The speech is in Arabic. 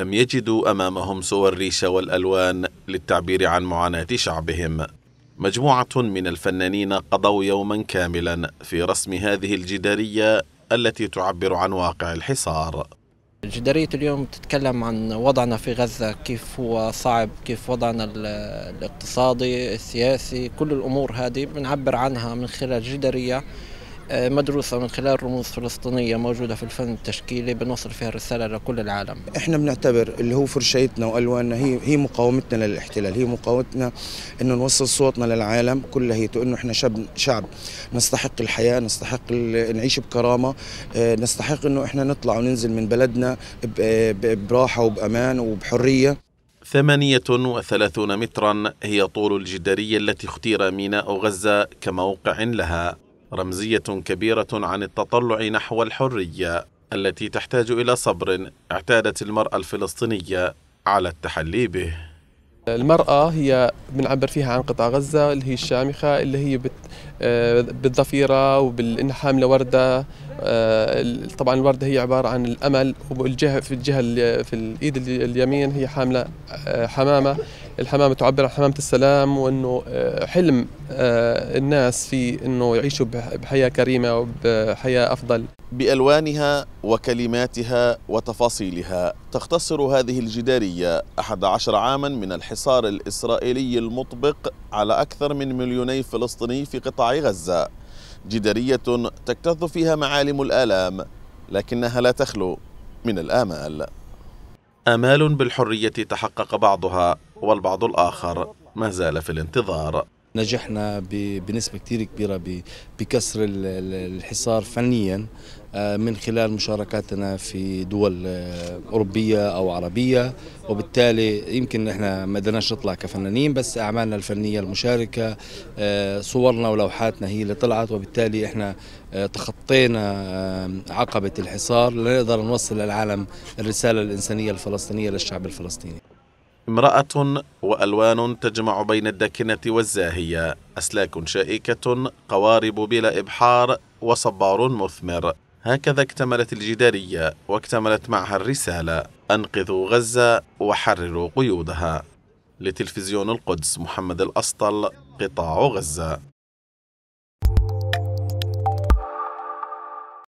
لم يجدوا أمامهم سوى الريشه والألوان للتعبير عن معاناة شعبهم مجموعة من الفنانين قضوا يوما كاملا في رسم هذه الجدارية التي تعبر عن واقع الحصار جدارية اليوم تتكلم عن وضعنا في غزة كيف هو صعب كيف وضعنا الاقتصادي السياسي كل الأمور هذه بنعبر عنها من خلال جدارية آه، مدروسة من خلال رموز فلسطينية موجودة في الفن التشكيلي بنوصل فيها الرسالة لكل العالم احنا بنعتبر اللي هو فرشيتنا وألواننا هي هي مقاومتنا للاحتلال هي مقاومتنا انه نوصل صوتنا للعالم كلهيته انه احنا شعب شعب نستحق الحياة نستحق نعيش بكرامة آه، نستحق انه احنا نطلع وننزل من بلدنا براحة وبأمان وبحرية 38 مترا هي طول الجدارية التي اختير ميناء غزة كموقع لها رمزية كبيرة عن التطلع نحو الحرية التي تحتاج إلى صبر اعتادت المرأة الفلسطينية على التحلي به المرأة هي بنعبر فيها عن قطاع غزة اللي هي الشامخة اللي هي آه، بالضفيرة وبالإنحام حاملة وردة آه، طبعا الوردة هي عبارة عن الأمل والجهة في الجهة في الإيد اليمين هي حاملة آه، حمامة الحمامة تعبر عن حمامة السلام وأنه آه، حلم الناس في أنه يعيشوا بحياة كريمة وبحياة أفضل بألوانها وكلماتها وتفاصيلها تختصر هذه الجدارية 11 عاما من الحصار الإسرائيلي المطبق على أكثر من مليوني فلسطيني في قطاع غزة جدارية تكتظ فيها معالم الآلام لكنها لا تخلو من الآمال آمال بالحرية تحقق بعضها والبعض الآخر ما زال في الانتظار نجحنا بنسبة كثير كبيرة بكسر الحصار فنيا آه، من خلال مشاركاتنا في دول آه، أوروبية أو عربية وبالتالي يمكن احنا ما قدرناش نطلع كفنانين بس أعمالنا الفنية المشاركة آه، صورنا ولوحاتنا هي اللي طلعت وبالتالي احنا تخطينا عقبة الحصار لنقدر نوصل للعالم الرسالة الإنسانية الفلسطينية للشعب الفلسطيني امرأة وألوان تجمع بين الداكنة والزاهية أسلاك شائكة قوارب بلا إبحار وصبار مثمر هكذا اكتملت الجدارية واكتملت معها الرسالة أنقذوا غزة وحرروا قيودها لتلفزيون القدس محمد الأسطل قطاع غزة